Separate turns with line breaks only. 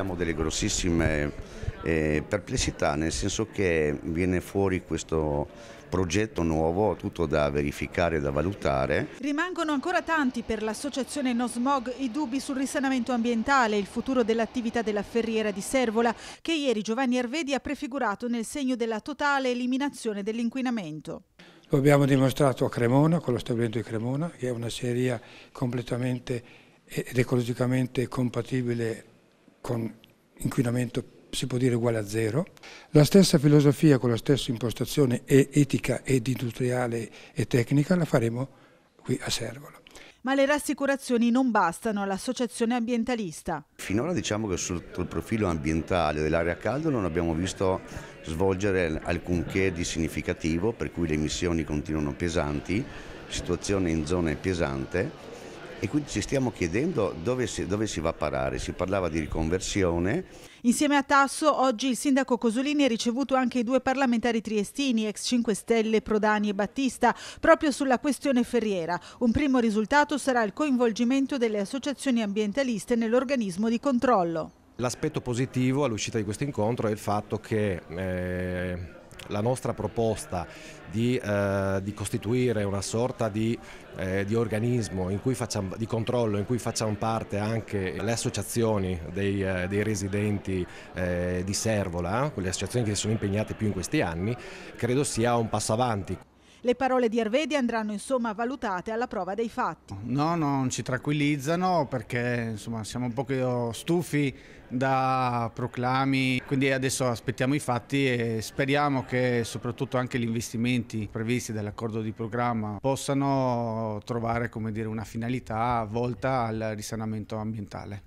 Abbiamo delle grossissime eh, perplessità, nel senso che viene fuori questo progetto nuovo, tutto da verificare e da valutare.
Rimangono ancora tanti per l'associazione No Smog i dubbi sul risanamento ambientale e il futuro dell'attività della ferriera di Servola, che ieri Giovanni Arvedi ha prefigurato nel segno della totale eliminazione dell'inquinamento.
Lo abbiamo dimostrato a Cremona, con lo stabilimento di Cremona, che è una serie completamente ed ecologicamente compatibile con inquinamento si può dire uguale a zero. La stessa filosofia con la stessa impostazione etica ed industriale e tecnica la faremo qui a Servolo.
Ma le rassicurazioni non bastano all'associazione ambientalista.
Finora diciamo che sotto
il profilo ambientale dell'area caldo non abbiamo visto svolgere alcunché di significativo, per cui le emissioni continuano pesanti, situazione in zona è pesante e quindi ci stiamo chiedendo dove si, dove si va a parare. Si parlava di riconversione.
Insieme a Tasso, oggi il sindaco Cosolini ha ricevuto anche i due parlamentari triestini, ex 5 Stelle Prodani e Battista, proprio sulla questione ferriera. Un primo risultato sarà il coinvolgimento delle associazioni ambientaliste nell'organismo di controllo.
L'aspetto positivo all'uscita di questo incontro è il fatto che... Eh la nostra proposta di, eh, di costituire una sorta di, eh, di organismo facciamo, di controllo in cui facciamo parte anche le associazioni dei, eh, dei residenti eh, di Servola, quelle associazioni che si sono impegnate più in questi anni, credo
sia un passo avanti.
Le parole di Ervedi andranno insomma valutate alla prova dei fatti.
No, non ci tranquillizzano perché insomma, siamo un po' stufi da proclami, quindi adesso aspettiamo i fatti e speriamo che soprattutto anche gli investimenti previsti dall'accordo di programma possano trovare dire, una finalità volta al risanamento ambientale.